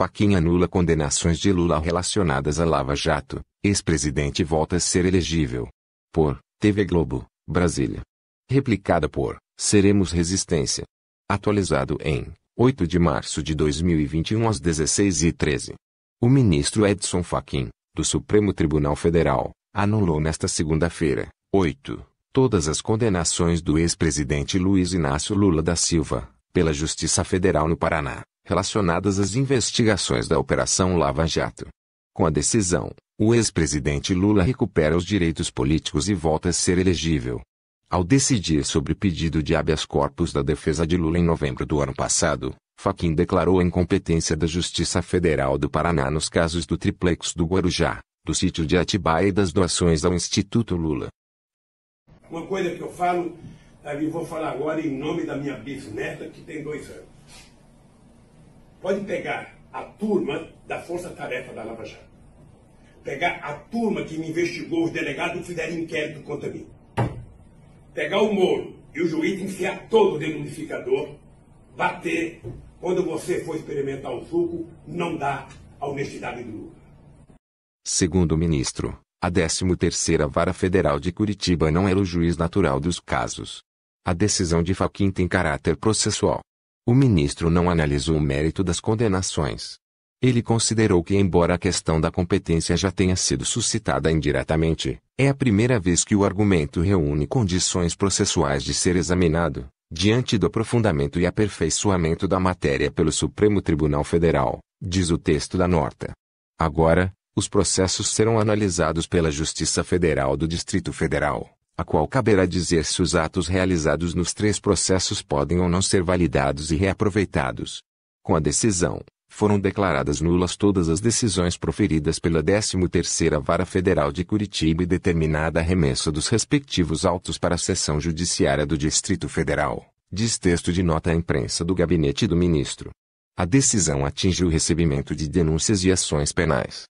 Faquinha anula condenações de Lula relacionadas à Lava Jato. Ex-presidente volta a ser elegível. Por TV Globo, Brasília. Replicada por Seremos Resistência. Atualizado em 8 de março de 2021 às 16h13. O ministro Edson Fachin, do Supremo Tribunal Federal, anulou nesta segunda-feira, 8, todas as condenações do ex-presidente Luiz Inácio Lula da Silva, pela Justiça Federal no Paraná, relacionadas às investigações da Operação Lava Jato. Com a decisão, o ex-presidente Lula recupera os direitos políticos e volta a ser elegível. Ao decidir sobre o pedido de habeas corpus da defesa de Lula em novembro do ano passado, Faquin declarou a incompetência da Justiça Federal do Paraná nos casos do triplex do Guarujá, do sítio de Atibaia e das doações ao Instituto Lula. Uma coisa que eu falo, Davi, vou falar agora em nome da minha bisneta, que tem dois anos. Pode pegar a turma da Força Tarefa da Lava Jato. Pegar a turma que me investigou os delegados que fizeram inquérito contra mim. Pegar o Moro e o juiz enfiar todo o do bater. Quando você for experimentar o suco, não dá a honestidade do Lula. Segundo o ministro, a 13ª Vara Federal de Curitiba não era é o juiz natural dos casos. A decisão de Fachin tem caráter processual. O ministro não analisou o mérito das condenações. Ele considerou que, embora a questão da competência já tenha sido suscitada indiretamente, é a primeira vez que o argumento reúne condições processuais de ser examinado, diante do aprofundamento e aperfeiçoamento da matéria pelo Supremo Tribunal Federal, diz o texto da nota. Agora, os processos serão analisados pela Justiça Federal do Distrito Federal a qual caberá dizer se os atos realizados nos três processos podem ou não ser validados e reaproveitados. Com a decisão, foram declaradas nulas todas as decisões proferidas pela 13ª Vara Federal de Curitiba e determinada a remessa dos respectivos autos para a seção judiciária do Distrito Federal, diz texto de nota à imprensa do gabinete do ministro. A decisão atinge o recebimento de denúncias e ações penais